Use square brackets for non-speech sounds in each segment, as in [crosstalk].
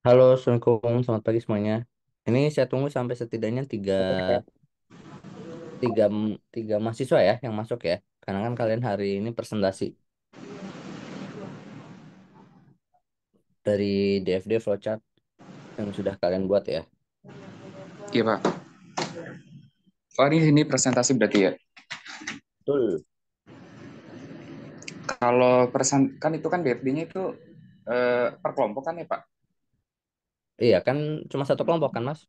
Halo, Assalamualaikum. Selamat pagi semuanya. Ini saya tunggu sampai setidaknya tiga, tiga, tiga mahasiswa ya yang masuk ya. Karena kan kalian hari ini presentasi dari DFD flowchart yang sudah kalian buat ya. Iya, Pak. Oh, ini, presentasi berarti ya? Betul. Kalau persen, kan itu kan DFD-nya itu eh, per kan ya, Pak? Iya kan cuma satu kelompok kan mas?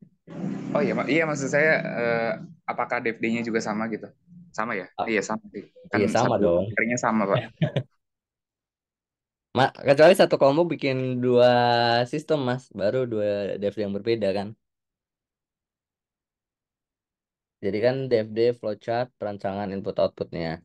Oh iya iya maksud saya uh, apakah DPD-nya juga sama gitu? Sama ya? Oh. Iya sama Kan iya sama satu, dong. Akhirnya sama pak. [laughs] Ma, kecuali satu kelompok bikin dua sistem mas, baru dua DFD yang berbeda kan? Jadi kan DFD flowchart perancangan input outputnya.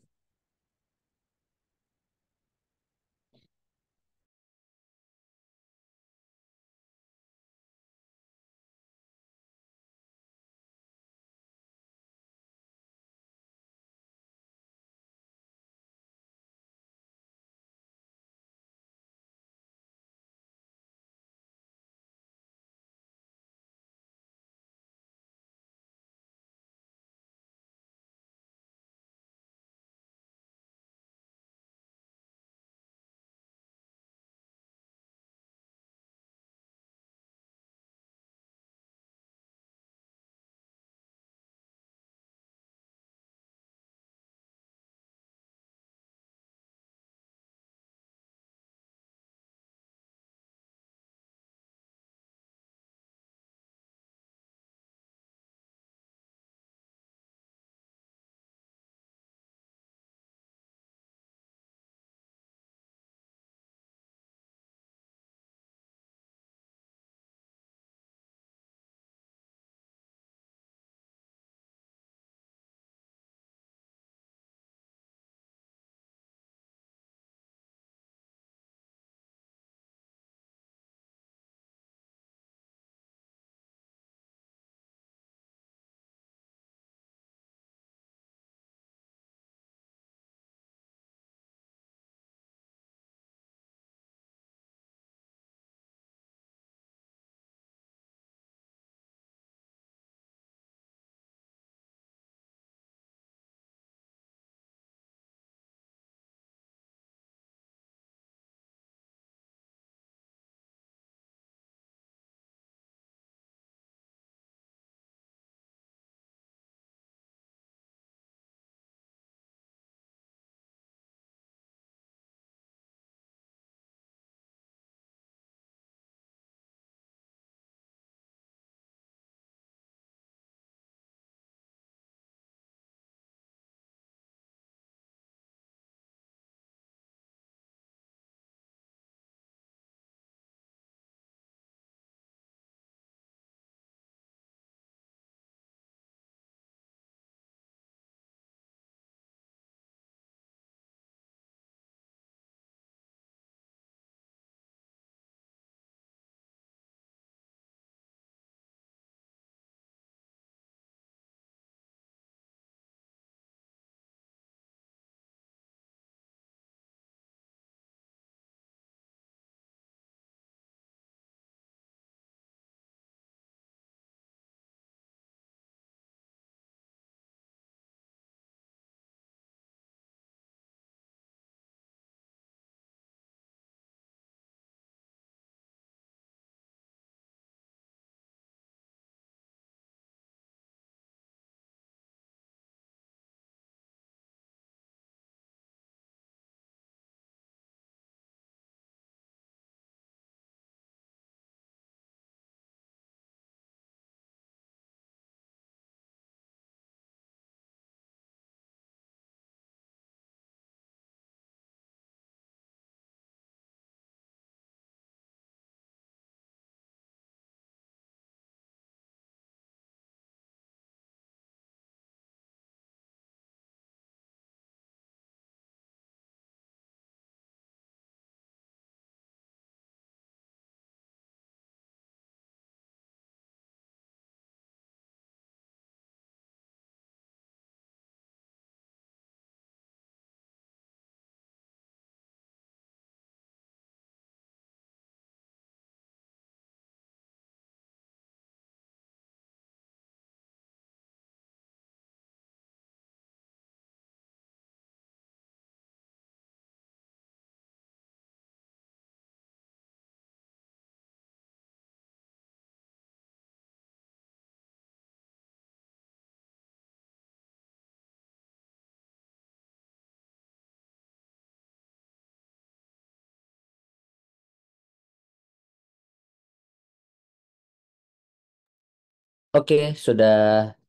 Oke, sudah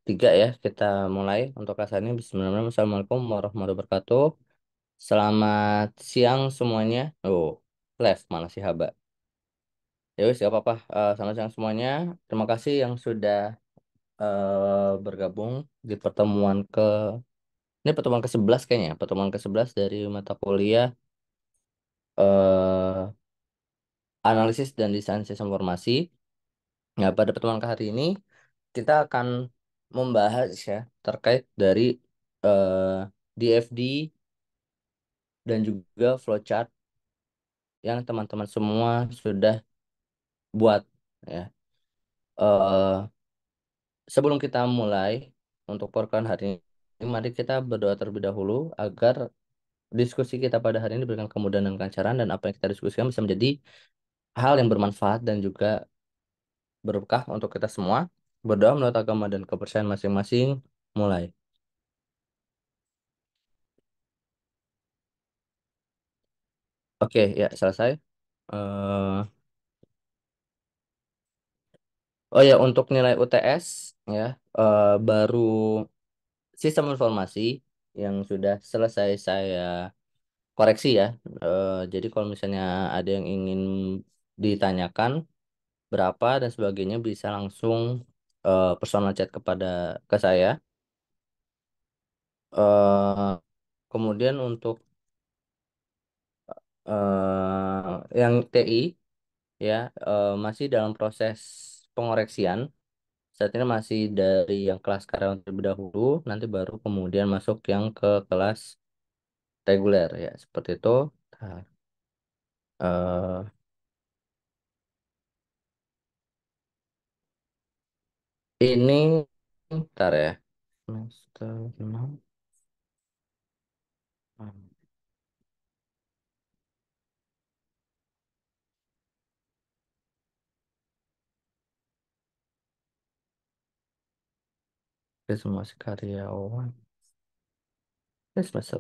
tiga ya. Kita mulai untuk ini. Bismillahirrahmanirrahim. Assalamualaikum warahmatullahi wabarakatuh. Selamat siang semuanya. Oh, live mana sih haba. Ya wis, gak apa-apa. Eh, selamat siang semuanya. Terima kasih yang sudah eh, bergabung di pertemuan ke... Ini pertemuan ke-11 kayaknya. Ya, pertemuan ke-11 dari mata kuliah eh, Analisis dan Desain Sistem Informasi. Nah, pada pertemuan ke hari ini, kita akan membahas ya terkait dari uh, eh, DFD dan juga flowchart yang teman-teman semua sudah buat ya. Uh, sebelum kita mulai untuk perkenalan hari ini, mari kita berdoa terlebih dahulu agar diskusi kita pada hari ini diberikan kemudahan dan kelancaran dan apa yang kita diskusikan bisa menjadi hal yang bermanfaat dan juga berkah untuk kita semua. Berdoa menurut agama dan kepercayaan masing-masing. Mulai. Oke, ya selesai. Uh, oh ya, untuk nilai UTS ya uh, baru sistem informasi yang sudah selesai saya koreksi ya. Uh, jadi kalau misalnya ada yang ingin ditanyakan berapa dan sebagainya bisa langsung uh, personal chat kepada ke saya. Uh, kemudian untuk uh, yang TI ya uh, masih dalam proses pengoreksian saat ini masih dari yang kelas karyawan terlebih dahulu, nanti baru kemudian masuk yang ke kelas reguler ya, seperti itu. Uh, Ini ntar ya. Semester lima. Kita semua karyawan. Ini semester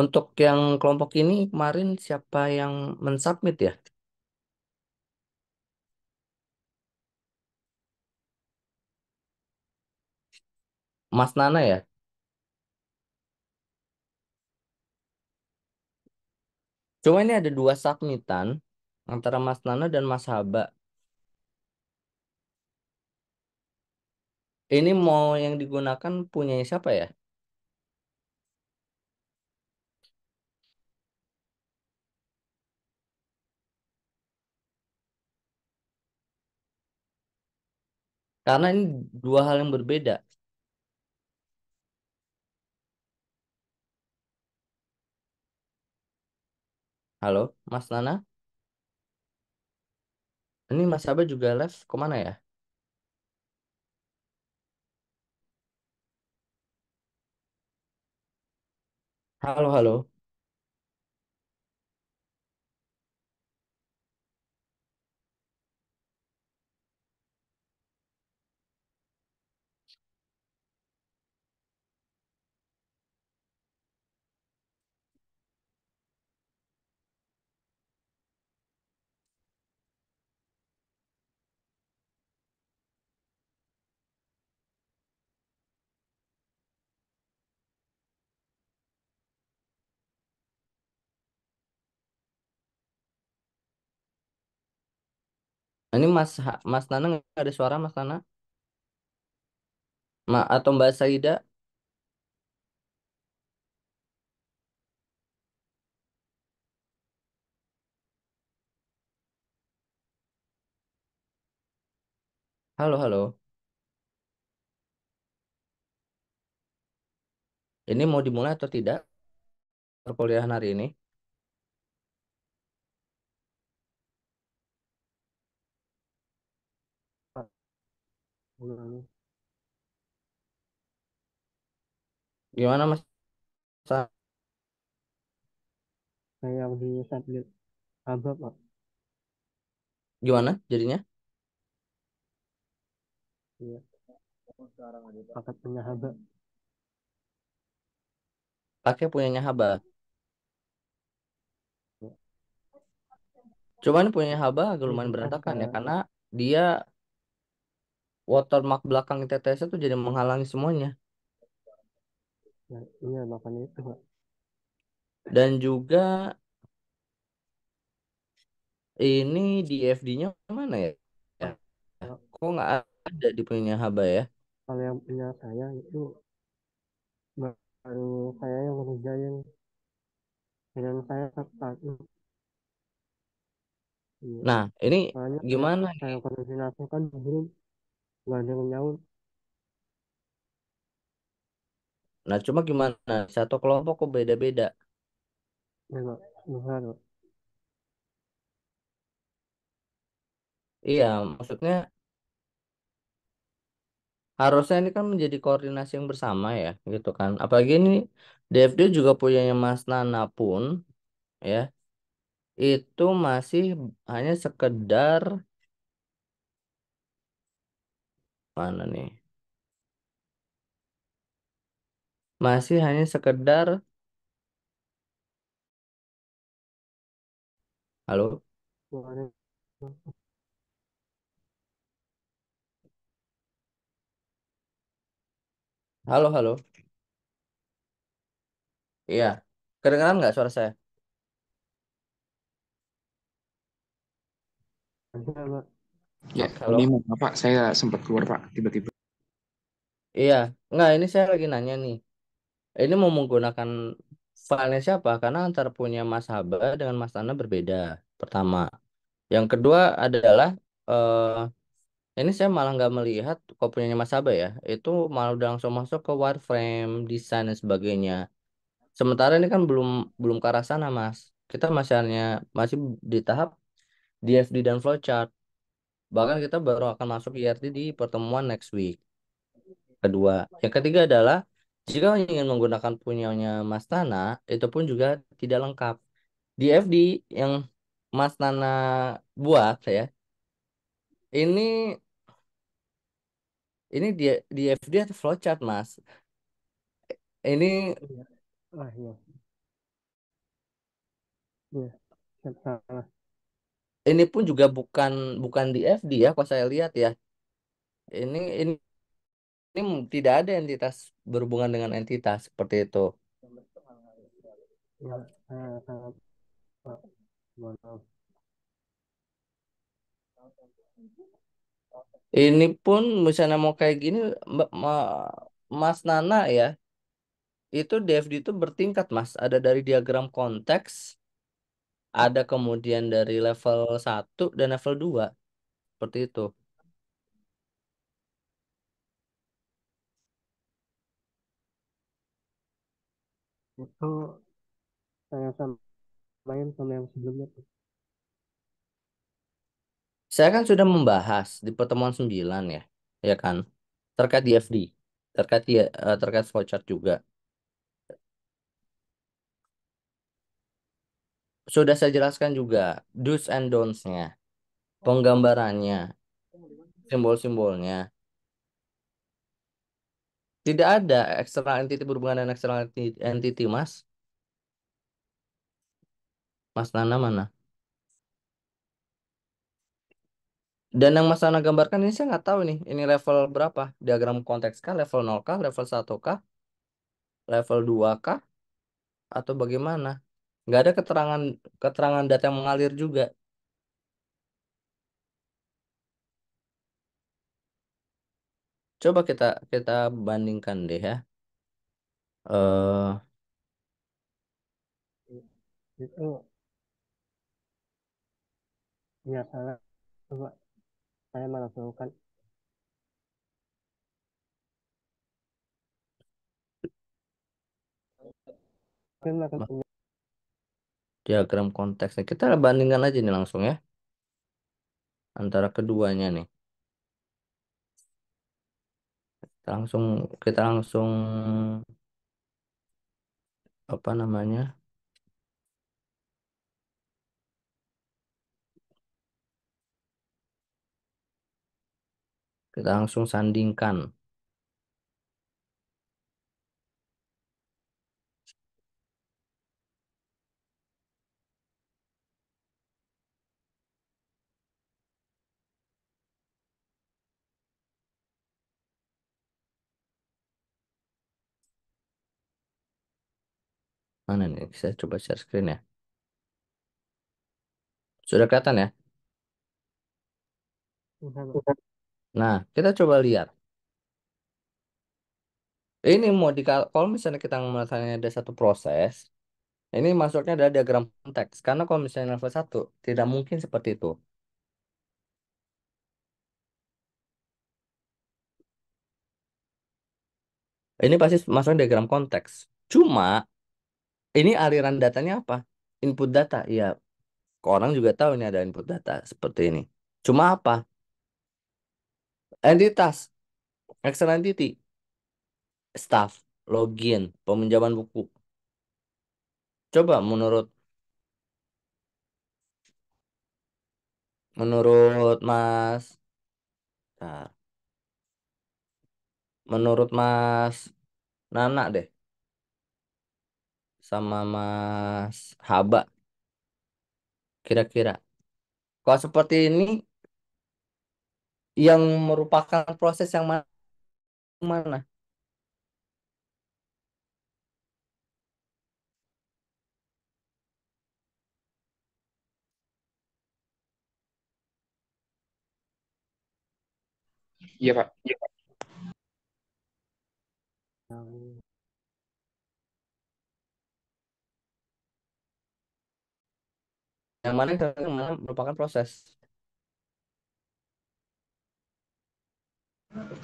Untuk yang kelompok ini kemarin siapa yang mensubmit ya? Mas Nana ya? Cuma ini ada dua submitan antara Mas Nana dan Mas Haba. Ini mau yang digunakan punya siapa ya? Karena ini dua hal yang berbeda. Halo, Mas Nana? Ini Mas Abah juga live mana ya? Halo, halo. Nah, ini Mas Mas Nana nggak ada suara Mas Nana? Ma atau Mbak Saida? Halo, halo. Ini mau dimulai atau tidak perkuliahan hari ini? Gimana Mas? Sa- Saya sakit subjekaba Pak. Gimana jadinya? Iya. Paket punya haba. Pakai punyanya Haba. Iya. Cuman punya Haba agak iya, lumayan berantakan ya karena dia watermark belakang TTS itu jadi menghalangi semuanya. Nah, iya makanya itu, Pak. Dan juga ini di FD-nya mana ya? Kok nggak ada di punya Haba ya? Kalau yang punya saya itu baru saya yang ngerjain dengan saya tertarik. Iya. Nah, ini Soalnya gimana? Saya koordinasi kan belum Gelandang nyaut. Nah, cuma gimana? Satu kelompok kok beda-beda. Ya, iya, maksudnya harusnya ini kan menjadi koordinasi yang bersama ya, gitu kan. Apalagi ini DFD juga punyanya Mas Nana pun, ya, itu masih hanya sekedar Mana nih? Masih hanya sekedar Halo? Halo, halo. Iya. Kedengaran nggak suara saya? Ya, Halo. ini mau Pak, saya sempat keluar Pak, tiba-tiba. Iya, nggak ini saya lagi nanya nih. Ini mau menggunakan filenya siapa? Karena antar punya Mas Haba dengan Mas Tana berbeda. Pertama. Yang kedua adalah eh, ini saya malah nggak melihat kopinya Mas Haba ya. Itu malah udah langsung masuk ke wireframe, desain dan sebagainya. Sementara ini kan belum belum ke arah sana Mas. Kita masih hanya masih di tahap DFD dan flowchart. Bahkan kita baru akan masuk IRT di pertemuan next week. Kedua, yang ketiga adalah jika ingin menggunakan punyanya Mas Tana itu pun juga tidak lengkap. Di FD yang Mas Tana buat ya, ini ini di di FD atau flowchart Mas? Ini iya. ah, iya. Iya, salah ini pun juga bukan bukan di FD ya kalau saya lihat ya. Ini ini ini tidak ada entitas berhubungan dengan entitas seperti itu. Ini pun misalnya mau kayak gini Mas Nana ya. Itu DFD itu bertingkat Mas, ada dari diagram konteks ada kemudian dari level 1 dan level 2. Seperti itu. Itu saya samain sama yang sebelumnya. Saya kan sudah membahas di pertemuan 9 ya, ya kan? Terkait DFD, terkait ya, terkait flowchart juga. sudah saya jelaskan juga do's and don'ts-nya, penggambarannya, simbol-simbolnya. Tidak ada external entiti berhubungan dengan external entiti, Mas. Mas Nana mana? Dan yang Mas Nana gambarkan ini saya nggak tahu nih, ini level berapa? Diagram konteks kah, level 0 kah, level 1 kah, level 2 kah, atau bagaimana? nggak ada keterangan keterangan data yang mengalir juga coba kita kita bandingkan deh ya eh itu ya salah coba saya malah melakukan mungkin akan punya diagram konteksnya. Kita bandingkan aja nih langsung ya. Antara keduanya nih. Kita langsung kita langsung apa namanya? Kita langsung sandingkan. Mana nih? Saya coba share screen ya. Sudah kelihatan ya? Nah, kita coba lihat. Ini mau di kalau misalnya kita melihatnya ada satu proses, ini masuknya ada diagram konteks. Karena kalau misalnya level 1, tidak mungkin seperti itu. Ini pasti masuk diagram konteks. Cuma ini aliran datanya apa? Input data. ya. Orang juga tahu ini ada input data seperti ini. Cuma apa? Entitas. External entity. Staff. Login. Peminjaman buku. Coba menurut menurut Mas menurut Mas Nana deh sama Mas Haba kira-kira. Kalau seperti ini yang merupakan proses yang mana? mana? Iya, Pak. Iya, Pak. yang mana yang mana merupakan proses.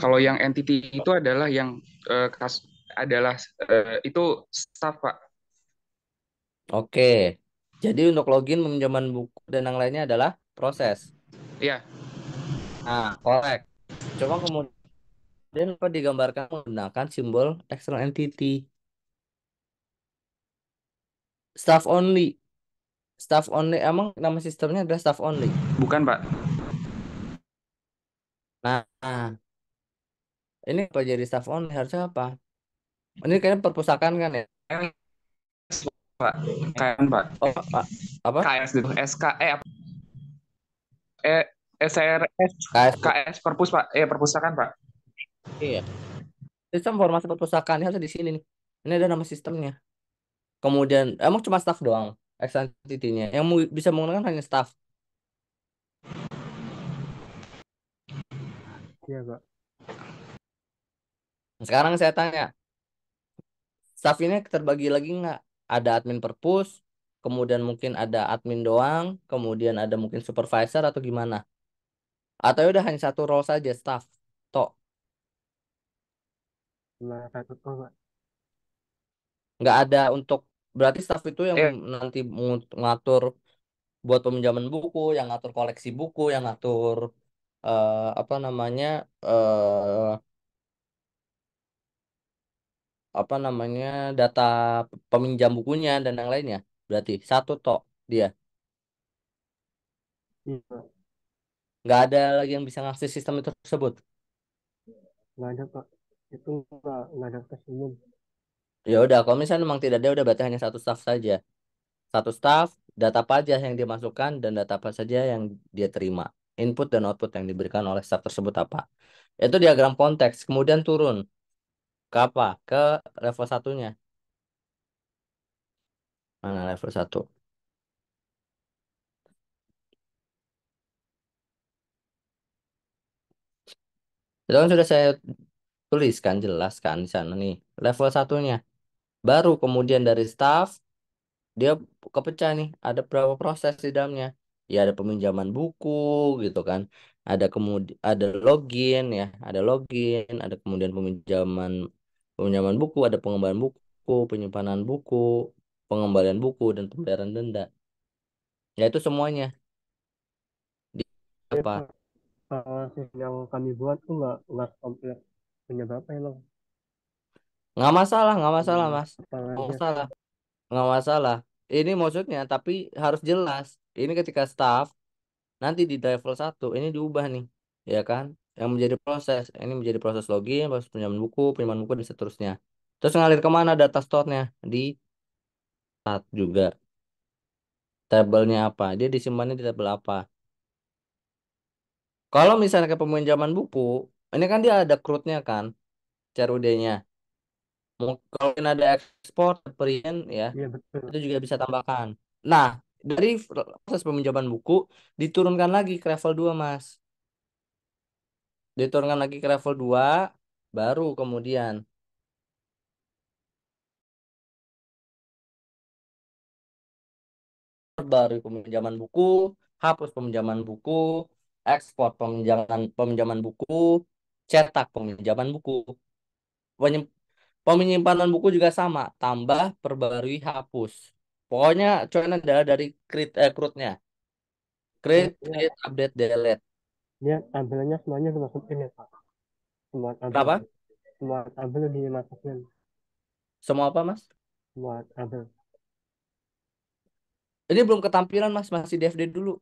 Kalau yang entity itu adalah yang uh, kas adalah uh, itu staff pak. Oke, jadi untuk login meminjaman buku dan yang lainnya adalah proses. Iya. Nah, korek. Coba kemudian apa digambarkan menggunakan simbol external entity. Staff only Staff only emang nama sistemnya adalah staff only? Bukan, Pak. Nah, ini apa jadi staff only harusnya apa? Ini kayaknya perpustakaan kan ya? Pak. kan Pak. Oh, Pak. Apa? KS itu SK E, e SRS KS. KS Perpus, Pak. Eh perpustakaan, Pak. Iya. Sistem formasi perpustakaan harus di sini nih. Ini ada nama sistemnya. Kemudian emang cuma staff doang ex-entity-nya. Yang bisa menggunakan hanya staff. Iya, Pak. Sekarang saya tanya, staff ini terbagi lagi nggak? Ada admin perpus, kemudian mungkin ada admin doang, kemudian ada mungkin supervisor atau gimana? Atau ya udah hanya satu role saja staff, tok? Nah, satu oh, Nggak ada untuk Berarti staff itu yang yeah. nanti mengatur ngatur buat peminjaman buku, yang ngatur koleksi buku, yang ngatur uh, apa namanya uh, apa namanya data peminjam bukunya dan yang lainnya. Berarti satu tok dia. Nggak ada lagi yang bisa ngakses sistem itu tersebut. nggak ada Pak. Itu nggak nggak ada tes umum. Ya udah, kalau misalnya memang tidak ada, udah berarti hanya satu staff saja. Satu staff, data apa aja yang dimasukkan dan data apa saja yang dia terima. Input dan output yang diberikan oleh staff tersebut apa. Itu diagram konteks, kemudian turun ke apa? Ke level satunya. Mana level satu? Itu kan sudah saya tuliskan, jelaskan di sana nih. Level satunya. Baru kemudian dari staff dia kepecah nih ada berapa proses di dalamnya ya ada peminjaman buku gitu kan ada kemudian ada login ya ada login ada kemudian peminjaman peminjaman buku ada pengembalian buku penyimpanan buku pengembalian buku dan pembayaran denda ya itu semuanya di apa yang kami buat tuh nggak nggak komplit punya loh Nggak masalah, nggak masalah, hmm, Mas. Nggak masalah. Nggak masalah. Ini maksudnya, tapi harus jelas. Ini ketika staff, nanti di level satu ini diubah nih. Ya kan? Yang menjadi proses. Ini menjadi proses login, proses pinjaman buku, pinjaman buku, dan seterusnya. Terus ngalir kemana data store-nya? Di saat juga. Tabelnya apa? Dia disimpannya di tabel apa? Kalau misalnya ke peminjaman buku, ini kan dia ada crude nya kan, CRUD-nya. Mungkin ada ekspor, perian ya. ya betul. Itu juga bisa tambahkan. Nah, dari proses peminjaman buku diturunkan lagi ke level 2, Mas. Diturunkan lagi ke level 2 baru kemudian baru peminjaman buku, hapus peminjaman buku, ekspor peminjaman peminjaman buku, cetak peminjaman buku. Penyimpanan buku juga sama, tambah, perbarui, hapus. Pokoknya coinnya adalah dari create eh, Create, ya, create, ya. Iya. update, delete. Dia ambilnya semuanya dimasukin ini ya, Pak. Semua ambil. Apa? Semua ambil dimasukin. Semua apa, Mas? Semua ambil. Ini belum ketampilan, Mas. Masih DFD dulu.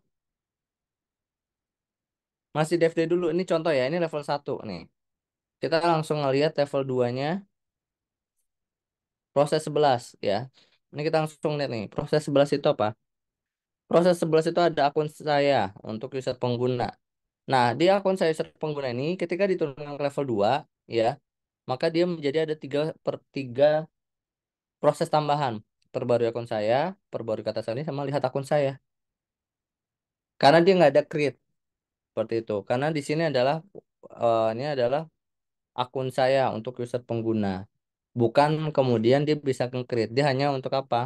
Masih DFD dulu. Ini contoh ya. Ini level 1 nih. Kita langsung ngelihat level 2-nya proses 11 ya. Ini kita langsung lihat nih, proses 11 itu apa? Proses 11 itu ada akun saya untuk user pengguna. Nah, di akun saya user pengguna ini ketika diturunkan ke level 2 ya, maka dia menjadi ada 3 per 3 proses tambahan. Perbarui akun saya, perbarui kata sandi sama lihat akun saya. Karena dia nggak ada create seperti itu. Karena di sini adalah uh, ini adalah akun saya untuk user pengguna bukan kemudian dia bisa nge dia hanya untuk apa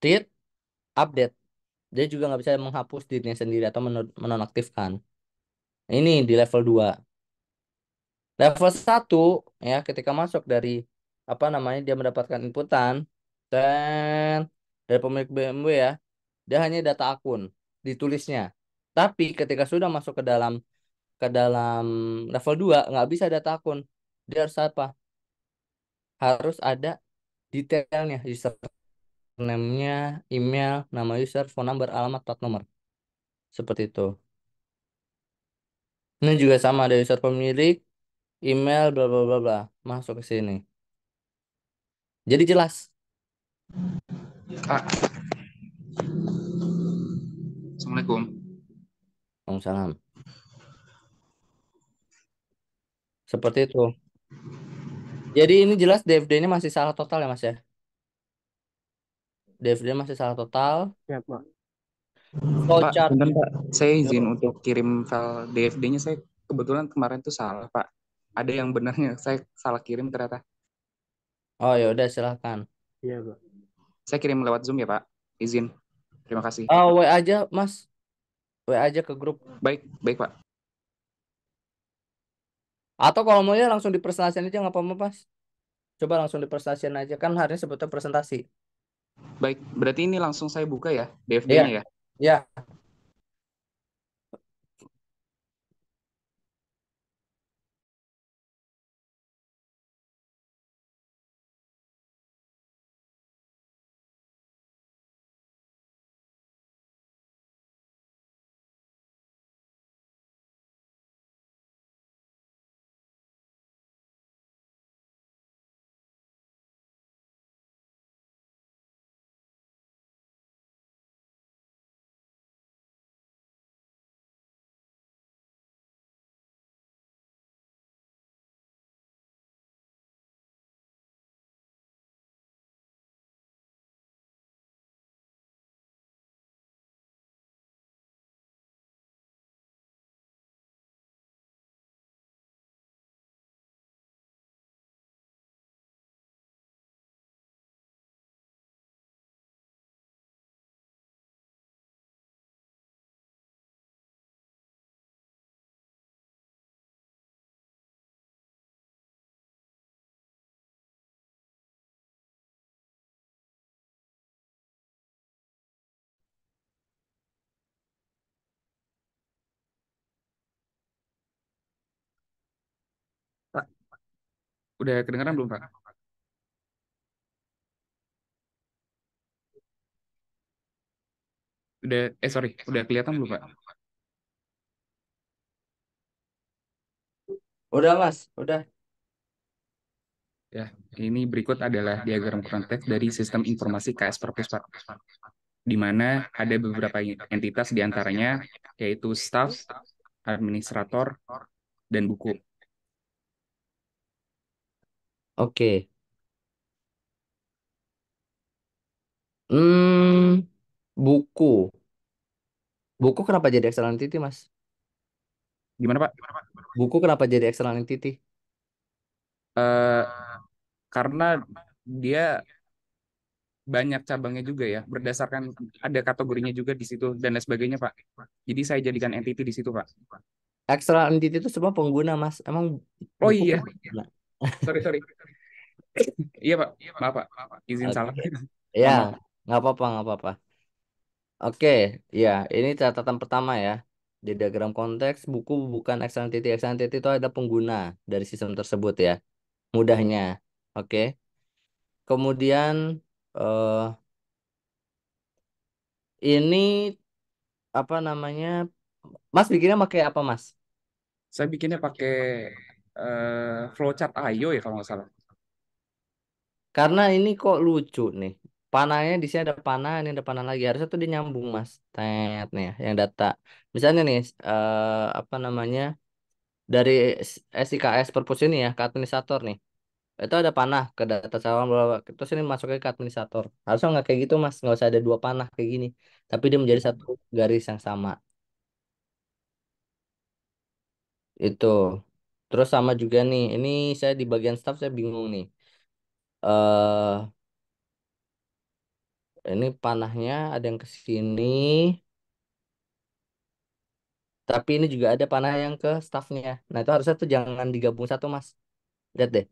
Tweet, update dia juga nggak bisa menghapus dirinya sendiri atau menonaktifkan ini di level 2 level 1 ya ketika masuk dari apa namanya dia mendapatkan inputan dan dari pemilik BMW ya dia hanya data akun ditulisnya tapi ketika sudah masuk ke dalam ke dalam level 2 nggak bisa data akun dia harus apa harus ada detailnya username-nya, email, nama user, phone number, alamat, plat nomor. Seperti itu. Ini juga sama ada user pemilik, email, bla bla bla bla. Masuk ke sini. Jadi jelas. Kak. Assalamualaikum. Waalaikumsalam. Seperti itu. Jadi ini jelas dfd ini masih salah total ya Mas ya? DFD masih salah total. Ya, Pak. Flowchart. Pak, bentar, Pak. Saya izin ya, untuk kirim file DFD-nya. Saya kebetulan kemarin tuh salah, Pak. Ada yang benarnya. Saya salah kirim ternyata. Oh, ya udah silahkan. Iya, Pak. Saya kirim lewat Zoom ya, Pak. Izin. Terima kasih. Oh, ah, WA aja, Mas. WA aja ke grup. Baik, baik, Pak. Atau kalau mau ya langsung di presentasian aja nggak apa-apa Mas. Coba langsung di presentasian aja kan hari ini sebetulnya presentasi. Baik, berarti ini langsung saya buka ya DFD-nya iya. ya. Iya. Ya. Udah kedengaran belum, Pak? Udah, eh sorry, udah kelihatan belum, Pak? Udah, Mas, udah. Ya, ini berikut adalah diagram konteks dari sistem informasi KS Perpus, Pak. Di mana ada beberapa entitas diantaranya, yaitu staff, administrator, dan buku. Oke. Hmm, buku. Buku kenapa jadi excellent entity, Mas? Gimana, Pak? Buku kenapa jadi excellent entity? Eh, karena dia banyak cabangnya juga ya, berdasarkan ada kategorinya juga di situ dan lain sebagainya, Pak. Jadi saya jadikan entity di situ, Pak. Excellent entity itu semua pengguna, Mas. Emang Oh buku iya, sorry sorry. Iya Pak, iya Pak, Pak, Pak, izin okay. salah. Ya, nggak apa-apa, nggak apa-apa. Oke, ya, ini catatan pertama ya. Di diagram konteks, buku bukan eksternal entity. entity itu ada pengguna dari sistem tersebut ya. Mudahnya. Oke. Kemudian uh, ini apa namanya? Mas bikinnya pakai apa, Mas? Saya bikinnya pakai uh, flowchart IO ya kalau nggak salah. Karena ini kok lucu nih. Panahnya di sini ada panah, ini ada panah lagi. Harusnya tuh dia nyambung, Mas. Tet nih ya, yang data. Misalnya nih uh, apa namanya? Dari SIKS perpus ini ya, ke administrator nih. Itu ada panah ke data calon bahwa Terus ini masuknya ke administrator. Harusnya nggak kayak gitu, Mas. Nggak usah ada dua panah kayak gini. Tapi dia menjadi satu garis yang sama. Itu. Terus sama juga nih, ini saya di bagian staff saya bingung nih eh ini panahnya ada yang ke sini tapi ini juga ada panah yang ke staffnya nah itu harusnya tuh jangan digabung satu mas lihat deh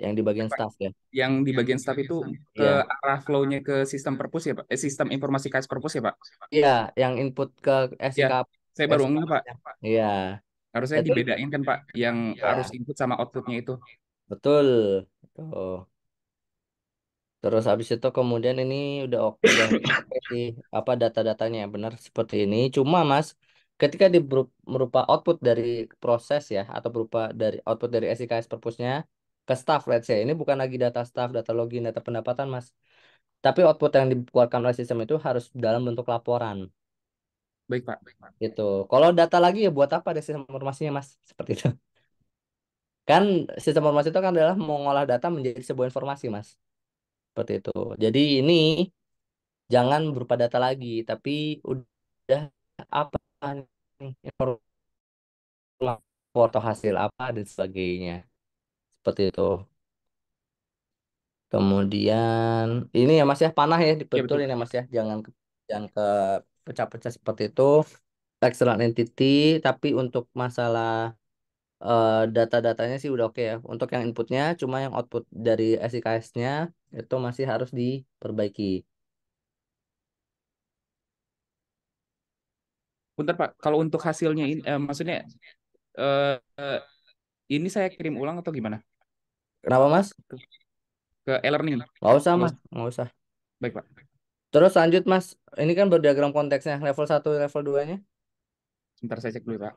yang di bagian staff ya yang di bagian staff itu ke eh, ya. arah flow ke sistem perpus ya pak eh, sistem informasi KS perpus ya pak iya yang input ke SK ya, saya baru nggak pak iya harusnya itu. dibedain kan pak yang ya. arus input sama outputnya itu betul gitu. Terus habis itu kemudian ini udah oke udah [coughs] apa data-datanya yang benar seperti ini. Cuma Mas, ketika di berupa output dari proses ya atau berupa dari output dari SIKS perpusnya ke staff let's say ini bukan lagi data staff, data login, data pendapatan Mas. Tapi output yang dikeluarkan oleh sistem itu harus dalam bentuk laporan. Baik, Pak. Baik, Pak. Gitu. Kalau data lagi ya buat apa ada sistem informasinya Mas? Seperti itu. Kan sistem informasi itu kan adalah mengolah data menjadi sebuah informasi, Mas. Seperti itu. Jadi ini jangan berupa data lagi, tapi udah apa informasi foto hasil apa dan sebagainya. Seperti itu. Kemudian ini ya Mas ya panah ya dibetulin iya, ya, ya Mas ya. Jangan ke, jangan ke pecah-pecah seperti itu. excellent entity tapi untuk masalah Eh, data-datanya sih udah oke okay ya. Untuk yang inputnya, cuma yang output dari SIKS-nya itu masih harus diperbaiki. Bentar Pak, kalau untuk hasilnya ini, eh, maksudnya eh, ini saya kirim ulang atau gimana? Kenapa Mas? Ke, e-learning. Gak usah Mas, gak usah. Baik Pak. Terus lanjut Mas, ini kan berdiagram konteksnya, level 1, level 2-nya. Sebentar saya cek dulu Pak.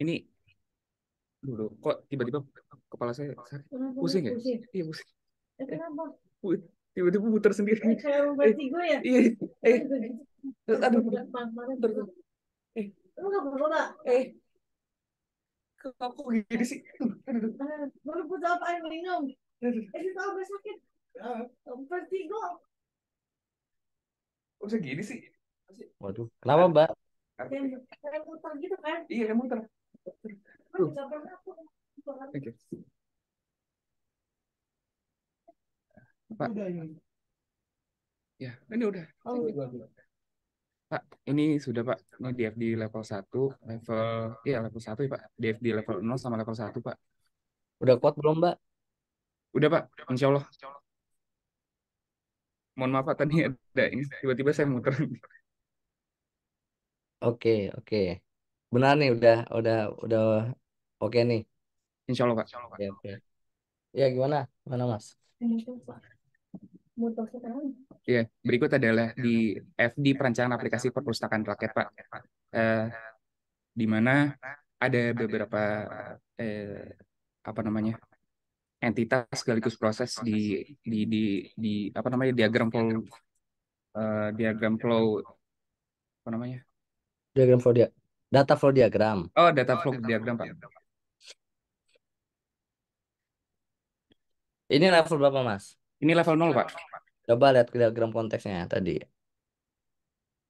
Ini dulu kok tiba-tiba kepala saya sakit. Pusing ya? Pusing. Iya, pusing. Eh, eh kenapa? Tiba-tiba putar sendiri. Eh, kalau eh, gue ya? Iya. Eh. Aduh. Terus. Eh, eh. Lu enggak perlu Eh. Kok aku gini sih? Ah, eh, Baru putar apa air minum? Eh, itu apa sakit. Vertigo. Ah. Kok bisa gini sih? Waduh, kenapa Mbak? Kayak muter gitu kan? Iya, kayak muter. Oke. Pak. Ya, ini udah. Oh, iya. Pak, ini sudah Pak, no DFD level 1, level ya level 1 ya Pak. DFD level 0 sama level 1, Pak. Udah kuat belum, Mbak? Udah, Pak. Insya Allah. Mohon maaf Pak, tadi ada ini tiba-tiba saya muter. Oke, oke. Benar nih udah udah udah oke nih. Insya Allah, Pak. Insya Allah, Pak. Ya, oke. Ya, gimana? Mana, Mas? Iya, berikut adalah di FD perancangan aplikasi perpustakaan rakyat, Pak. Eh, di mana ada beberapa eh, apa namanya? entitas sekaligus proses di di di di apa namanya diagram flow uh, diagram flow apa namanya Diagram flow dia. Data flow diagram. Oh, data oh, flow diagram, Pak. Ini level berapa, Mas? Ini level nol Pak. Coba lihat diagram konteksnya tadi.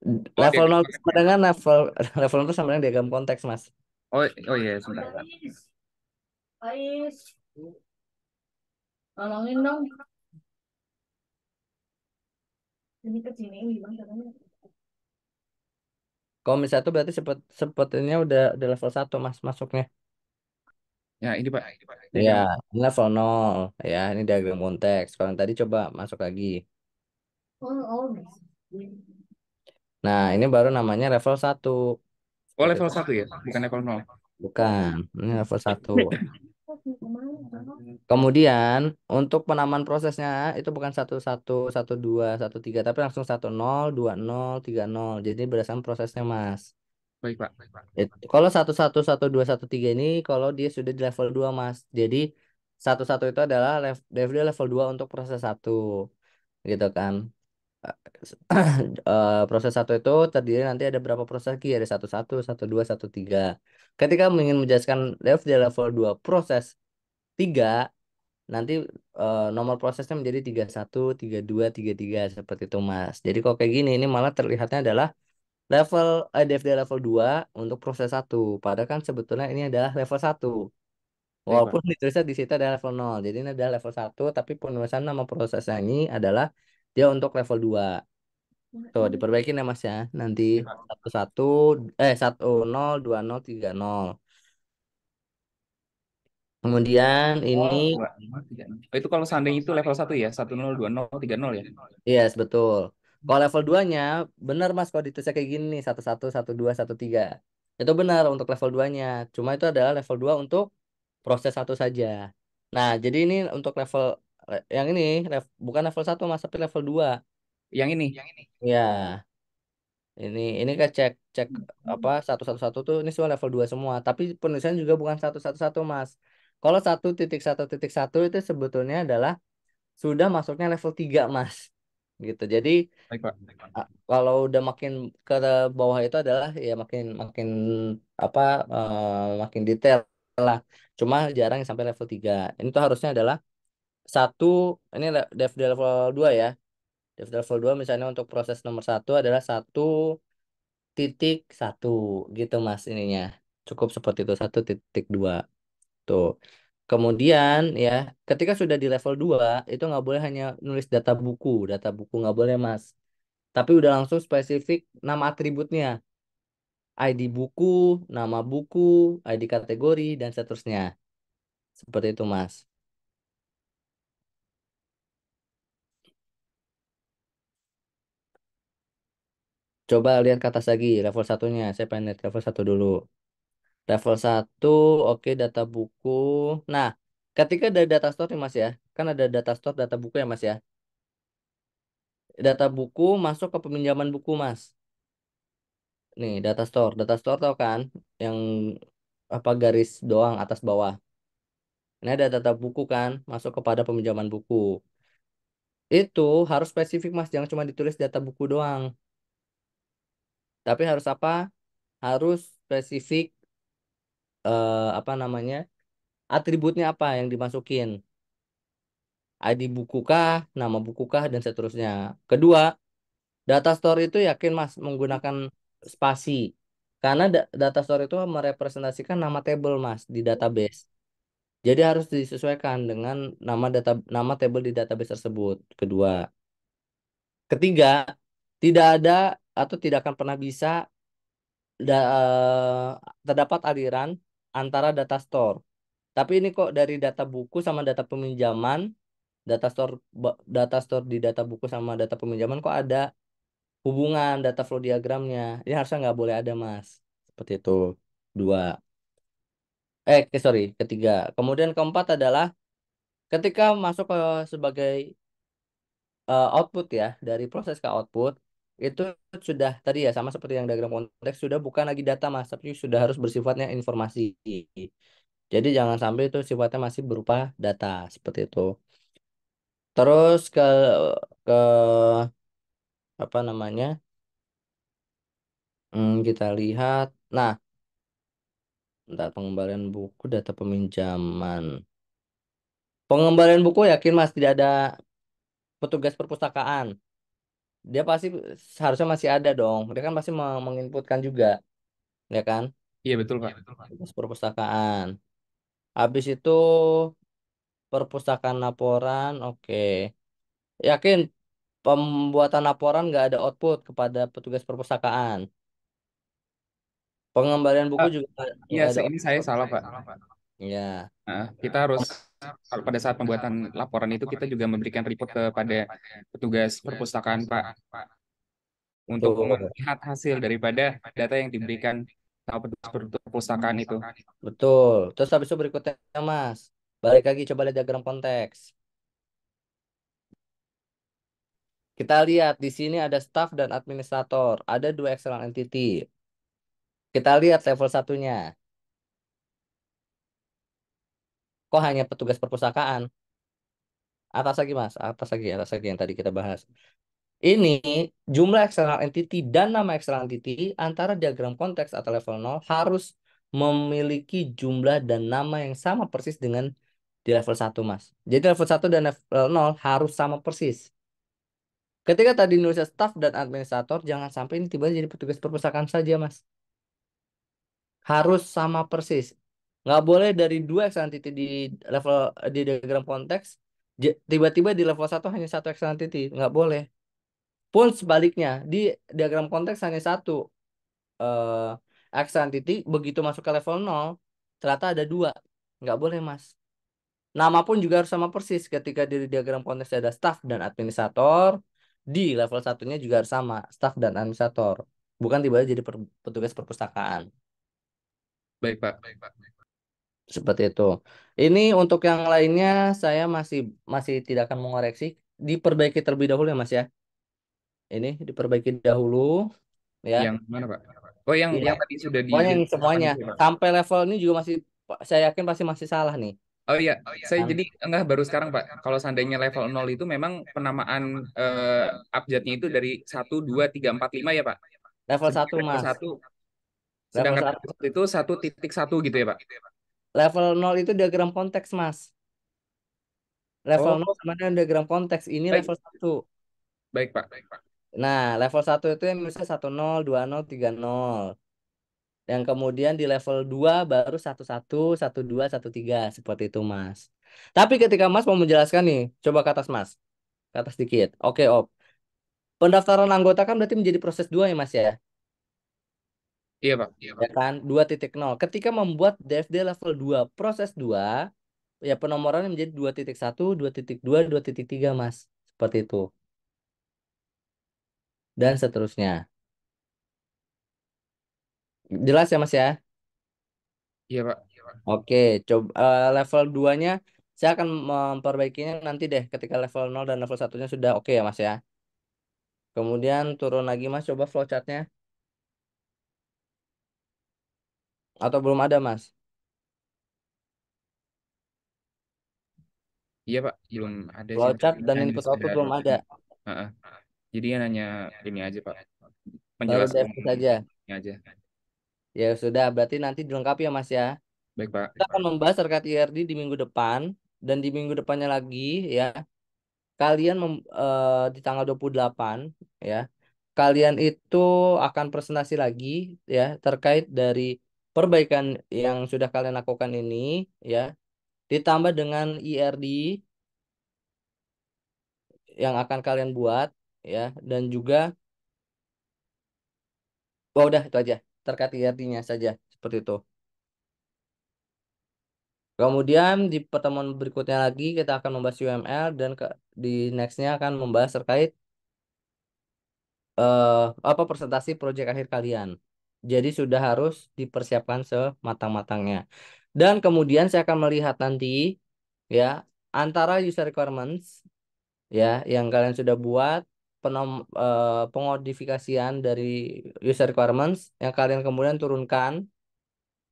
Oh, level nol. 0 sama dengan level [laughs] level 0 sama dengan diagram konteks, Mas. Oh, oh iya, sebentar. Ais. Tolongin dong. Ini ke sini, gimana caranya? misalnya satu berarti sepet, sepertinya udah udah level satu mas masuknya. Ya ini pak, ini pak. Ini ya, ini level nol ya. Ini diagram konteks. Kalau tadi coba masuk lagi. Oh, oh, nah ini baru namanya level satu. Oh gitu. level satu ya, bukan level nol. Bukan, ini level satu. [laughs] Kemudian untuk penamaan prosesnya itu bukan satu satu satu dua satu tiga tapi langsung satu nol dua nol tiga nol. Jadi berdasarkan prosesnya mas. Baik pak. Baik, pak. kalau satu satu satu dua satu tiga ini kalau dia sudah di level dua mas. Jadi satu satu itu adalah level level dua untuk proses satu gitu kan. Eh, [clears throat] eh, proses satu itu terdiri nanti ada berapa proses lagi ada satu satu satu dua satu tiga ketika ingin menjelaskan level di level dua proses tiga nanti uh, nomor prosesnya menjadi tiga satu tiga dua tiga tiga seperti itu mas jadi kok kayak gini ini malah terlihatnya adalah level eh, DFD level 2 untuk proses satu padahal kan sebetulnya ini adalah level satu iya, walaupun ditulisnya di situ ada level 0 jadi ini adalah level 1 tapi penulisan nama prosesnya ini adalah dia untuk level 2. Tuh, diperbaikin ya Mas ya. Nanti iya. satu satu eh satu nol dua nol tiga nol Kemudian oh, ini oh, itu kalau sanding itu level satu ya, satu nol dua nol tiga nol ya. Iya, yes, betul. Kalau level 2-nya benar Mas kalau ditulisnya kayak gini satu satu satu dua satu tiga Itu benar untuk level 2-nya. Cuma itu adalah level 2 untuk proses satu saja. Nah, jadi ini untuk level Eh, yang ini level, bukan level 1 Mas, tapi level 2. Yang ini. Yang ini. ya Ini ini kayak cek cek apa satu satu satu tuh ini semua level 2 semua, tapi penulisan juga bukan satu satu satu Mas. Kalau satu titik satu titik satu itu sebetulnya adalah sudah masuknya level 3 Mas gitu. Jadi baik, baik, Baik, kalau udah makin ke bawah itu adalah ya makin makin apa uh, makin detail lah. Cuma jarang sampai level 3. Ini tuh harusnya adalah satu ini dev level 2 ya dev level 2 misalnya untuk proses nomor satu adalah satu titik satu gitu mas ininya cukup seperti itu satu titik dua tuh kemudian ya ketika sudah di level 2 itu nggak boleh hanya nulis data buku data buku nggak boleh mas tapi udah langsung spesifik nama atributnya ID buku, nama buku, ID kategori, dan seterusnya. Seperti itu, Mas. Coba lihat ke atas lagi level satunya. Saya pengen lihat level satu dulu. Level satu, oke data buku. Nah, ketika ada data store nih Mas ya. Kan ada data store data buku ya Mas ya. Data buku masuk ke peminjaman buku Mas. Nih, data store. Data store tau kan yang apa garis doang atas bawah. Ini ada data buku kan masuk kepada peminjaman buku. Itu harus spesifik Mas, jangan cuma ditulis data buku doang. Tapi harus apa? Harus spesifik eh, apa namanya? Atributnya apa yang dimasukin? ID buku kah? nama buku kah? dan seterusnya. Kedua, data store itu yakin Mas menggunakan spasi karena data store itu merepresentasikan nama table Mas di database. Jadi harus disesuaikan dengan nama data nama table di database tersebut. Kedua. Ketiga, tidak ada atau tidak akan pernah bisa da, eh, terdapat aliran antara data store. Tapi ini kok dari data buku sama data peminjaman, data store data store di data buku sama data peminjaman kok ada hubungan data flow diagramnya. Ini harusnya nggak boleh ada, Mas. Seperti itu. Dua. Eh, sorry, ketiga. Kemudian keempat adalah ketika masuk ke sebagai uh, output ya dari proses ke output itu sudah tadi ya sama seperti yang diagram konteks sudah bukan lagi data mas tapi sudah harus bersifatnya informasi jadi jangan sampai itu sifatnya masih berupa data seperti itu terus ke ke apa namanya hmm, kita lihat nah Bentar, pengembalian buku data peminjaman pengembalian buku yakin mas tidak ada petugas perpustakaan dia pasti seharusnya masih ada dong. Dia kan pasti menginputkan juga, ya kan? Iya betul pak perpustakaan. Habis itu perpustakaan laporan, oke. Yakin pembuatan laporan nggak ada output kepada petugas perpustakaan. Pengembalian buku uh, juga iya ini saya salah Pak. iya Nah, kita harus kalau pada saat pembuatan laporan itu kita juga memberikan report kepada petugas perpustakaan Pak untuk melihat hasil daripada data yang diberikan sama petugas perpustakaan itu. Betul. Terus habis itu berikutnya Mas, balik lagi coba lihat diagram konteks. Kita lihat di sini ada staff dan administrator, ada dua external entity. Kita lihat level satunya. kok hanya petugas perpustakaan atas lagi mas atas lagi atas lagi yang tadi kita bahas ini jumlah external entity dan nama external entity antara diagram konteks atau level 0 harus memiliki jumlah dan nama yang sama persis dengan di level 1 mas. Jadi level 1 dan level 0 harus sama persis. Ketika tadi nulis staff dan administrator, jangan sampai ini tiba-tiba jadi petugas perpustakaan saja mas. Harus sama persis nggak boleh dari dua ex entity di level di diagram konteks tiba-tiba di level satu hanya satu ex entity nggak boleh pun sebaliknya di diagram konteks hanya satu uh, eh, entity begitu masuk ke level nol ternyata ada dua nggak boleh mas nama pun juga harus sama persis ketika di diagram konteks ada staff dan administrator di level satunya juga harus sama staff dan administrator bukan tiba-tiba jadi petugas perpustakaan baik pak baik pak seperti itu. Ini untuk yang lainnya saya masih masih tidak akan mengoreksi. Diperbaiki terlebih dahulu ya Mas ya. Ini diperbaiki dahulu ya. Yang mana Pak? Oh yang ya. yang tadi sudah di Pokoknya yang semuanya ya, sampai level ini juga masih saya yakin pasti masih salah nih. Oh iya, oh, iya. saya jadi enggak baru sekarang Pak. Kalau seandainya level 0 itu memang penamaan uh, eh, abjadnya itu dari satu dua tiga empat lima ya Pak. Level satu Mas. Level 1. Sedangkan itu 1. itu 1.1 gitu ya Pak level 0 itu diagram konteks, Mas. Level oh. 0 sama dengan diagram konteks. Ini Baik. level 1. Baik, Pak. Baik, Pak. Nah, level 1 itu yang misalnya 1 0 2 0 3 0 Yang kemudian di level 2 baru 1 1 1 2 1 3 seperti itu, Mas. Tapi ketika Mas mau menjelaskan nih, coba ke atas, Mas. Ke atas dikit. Oke, okay, Op. Pendaftaran anggota kan berarti menjadi proses dua ya, Mas ya? Iya, Pak. Iya, Pak. Ya kan? 2.0. Ketika membuat DFD level 2, proses 2 ya penomoran menjadi 2.1, 2.2, 2.3, Mas. Seperti itu. Dan seterusnya. Jelas ya, Mas ya? Iya, Pak. Iya, Pak. Oke, coba uh, eh, level 2-nya saya akan memperbaikinya nanti deh ketika level 0 dan level 1-nya sudah oke okay ya, Mas ya. Kemudian turun lagi Mas coba flowchartnya Atau belum ada, Mas? Iya, Pak, belum ada sih. Chart dan ini kan input output belum ada. -uh. Jadi yang hanya ini aja, Pak. Penjelasan saja. ini aja. Ya sudah, berarti nanti dilengkapi ya, Mas ya. Baik, Pak. Kita akan membahas terkait IRD e di minggu depan dan di minggu depannya lagi ya. Kalian mem, eh, di tanggal 28 ya. Kalian itu akan presentasi lagi ya terkait dari perbaikan yang sudah kalian lakukan ini ya ditambah dengan IRD e yang akan kalian buat ya dan juga Wah, oh, udah itu aja terkait IRD-nya e saja seperti itu. Kemudian di pertemuan berikutnya lagi kita akan membahas UML dan ke, di nextnya akan membahas terkait uh, apa presentasi proyek akhir kalian. Jadi sudah harus dipersiapkan sematang-matangnya. Dan kemudian saya akan melihat nanti ya antara user requirements ya yang kalian sudah buat penom, eh, pengodifikasian dari user requirements yang kalian kemudian turunkan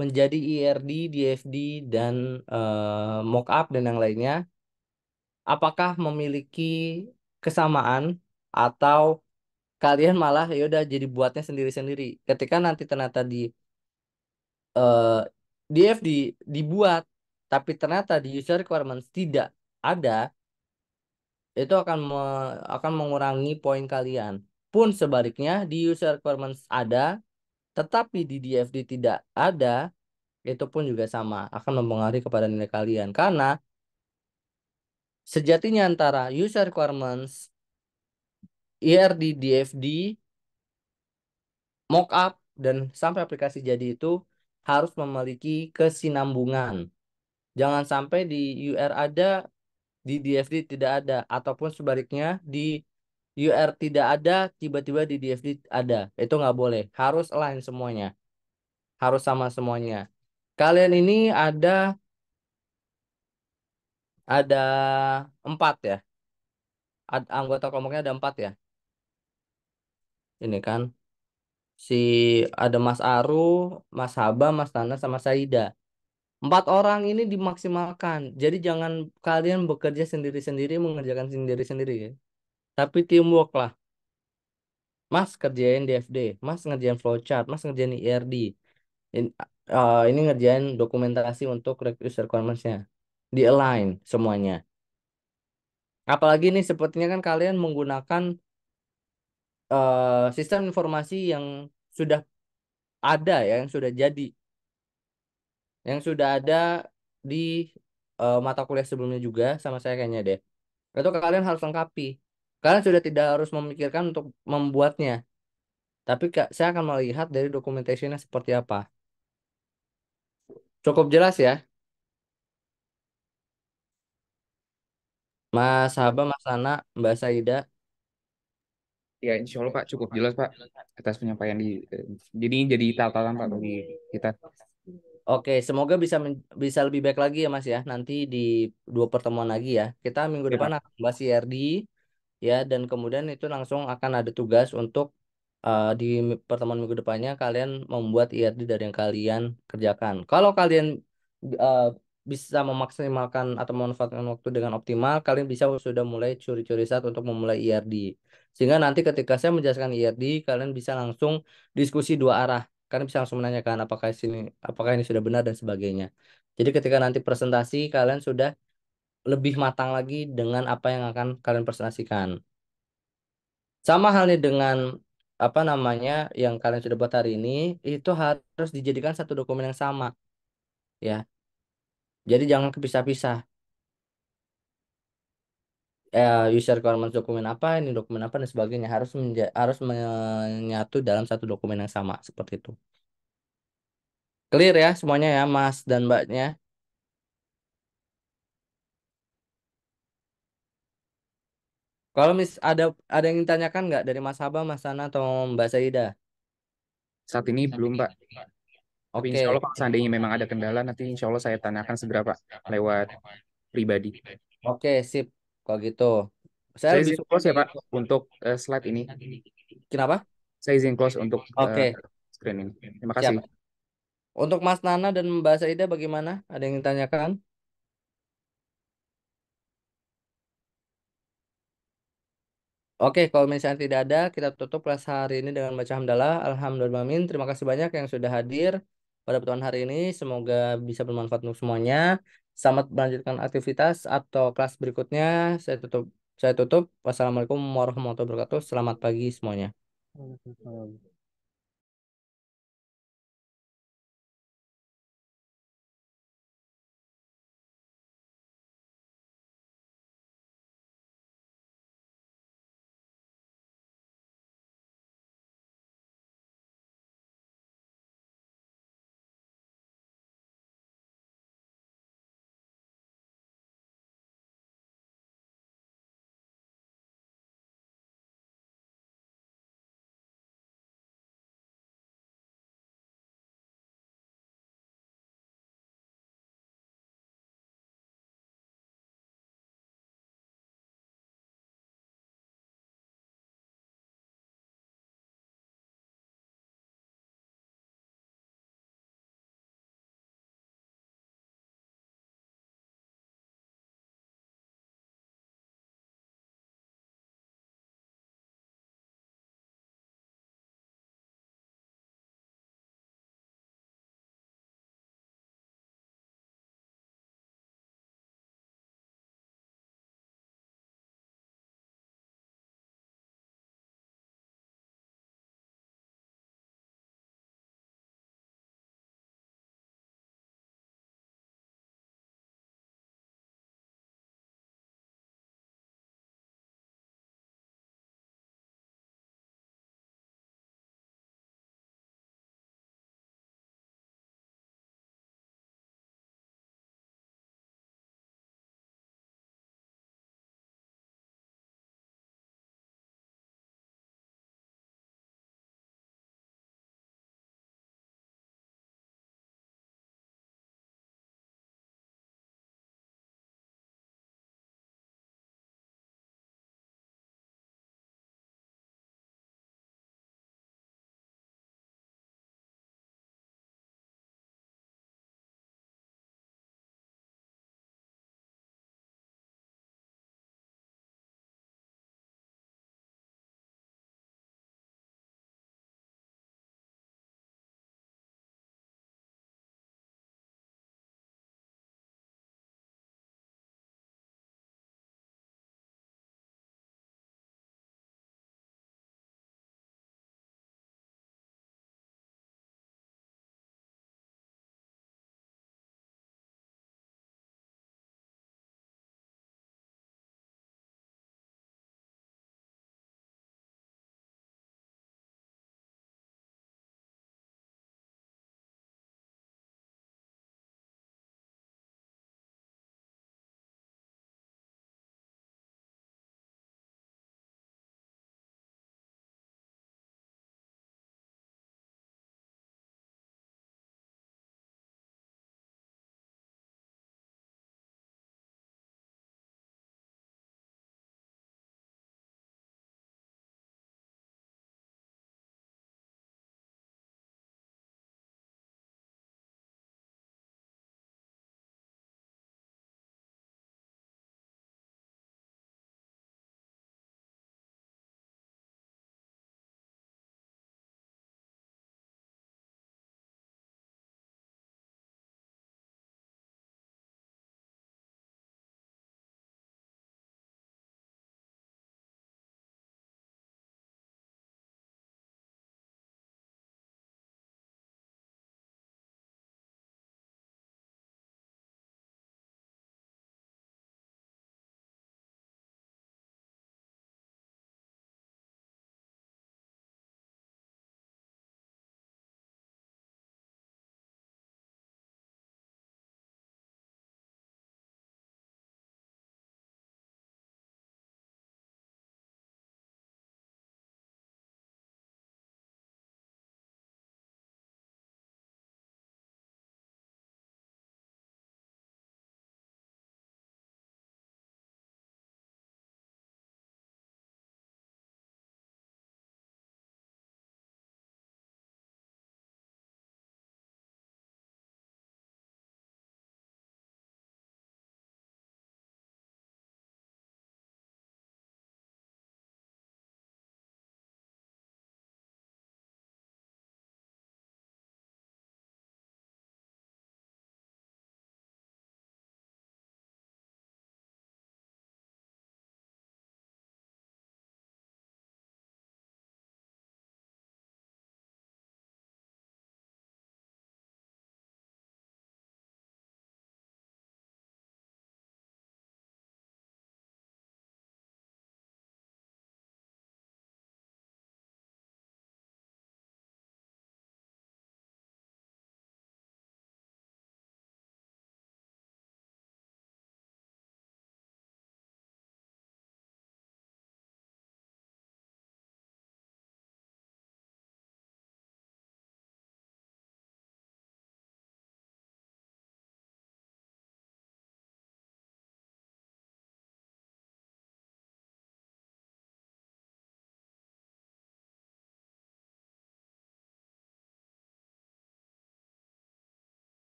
menjadi IRD, e DFD dan eh, mockup dan yang lainnya apakah memiliki kesamaan atau kalian malah ya udah jadi buatnya sendiri-sendiri. Ketika nanti ternyata di uh, eh, DFD dibuat tapi ternyata di user requirements tidak ada itu akan me, akan mengurangi poin kalian. Pun sebaliknya di user requirements ada tetapi di DFD tidak ada itu pun juga sama akan mempengaruhi kepada nilai kalian karena sejatinya antara user requirements IRD, DFD, mockup, dan sampai aplikasi jadi itu harus memiliki kesinambungan. Jangan sampai di UR ada, di DFD tidak ada, ataupun sebaliknya di UR tidak ada, tiba-tiba di DFD ada. Itu nggak boleh. Harus lain semuanya. Harus sama semuanya. Kalian ini ada ada empat ya. Ad, anggota kelompoknya ada empat ya ini kan si ada Mas Aru, Mas Haba, Mas Tana sama Saida. Empat orang ini dimaksimalkan. Jadi jangan kalian bekerja sendiri-sendiri, mengerjakan sendiri-sendiri ya. Tapi teamwork lah. Mas kerjain DFD, Mas ngerjain flowchart, Mas ngerjain IRD. E In, uh, ini ngerjain dokumentasi untuk request requirements-nya. Di align semuanya. Apalagi ini sepertinya kan kalian menggunakan Eh, sistem informasi yang sudah ada ya, yang sudah jadi, yang sudah ada di uh, mata kuliah sebelumnya juga sama saya kayaknya deh. Itu kalian harus lengkapi. Kalian sudah tidak harus memikirkan untuk membuatnya. Tapi kak, saya akan melihat dari dokumentasinya seperti apa. Cukup jelas ya. Mas Haba, Mas Ana, Mbak Saida. Ya insya Allah Pak cukup jelas Pak atas penyampaian di eh, jadi jadi tatalan Pak bagi kita. Oke, semoga bisa bisa lebih baik lagi ya Mas ya nanti di dua pertemuan lagi ya. Kita minggu ya, depan Pak. akan bahas CRD ya dan kemudian itu langsung akan ada tugas untuk uh, di pertemuan minggu depannya kalian membuat IRD dari yang kalian kerjakan. Kalau kalian uh, bisa memaksimalkan atau memanfaatkan waktu dengan optimal, kalian bisa sudah mulai curi-curi saat untuk memulai IRD. E Sehingga nanti ketika saya menjelaskan IRD, e kalian bisa langsung diskusi dua arah. Kalian bisa langsung menanyakan apakah ini apakah ini sudah benar dan sebagainya. Jadi ketika nanti presentasi kalian sudah lebih matang lagi dengan apa yang akan kalian presentasikan. Sama halnya dengan apa namanya yang kalian sudah buat hari ini itu harus dijadikan satu dokumen yang sama. Ya, jadi jangan kepisah-pisah. Eh, user requirements dokumen apa, ini dokumen apa dan sebagainya harus harus menyatu dalam satu dokumen yang sama seperti itu. Clear ya semuanya ya Mas dan Mbaknya. Kalau mis ada ada yang ditanyakan nggak dari Mas Haba, Mas Sana atau Mbak Saida? Saat ini belum, Pak. Oke. Insya Allah kalau seandainya memang ada kendala nanti insya Allah saya tanyakan segera Pak lewat pribadi. Oke sip kalau gitu. Saya, saya izin close ya Pak untuk uh, slide ini. Kenapa? Saya izin close untuk eh, Oke. Uh, ini. Terima kasih. Siap. Untuk Mas Nana dan Mbak Saida bagaimana? Ada yang ditanyakan? Oke, kalau misalnya tidak ada, kita tutup kelas hari ini dengan baca hamdalah. Alhamdulillah, terima kasih banyak yang sudah hadir pada pertemuan hari ini. Semoga bisa bermanfaat untuk semuanya. Selamat melanjutkan aktivitas atau kelas berikutnya. Saya tutup. Saya tutup. Wassalamualaikum warahmatullahi wabarakatuh. Selamat pagi semuanya.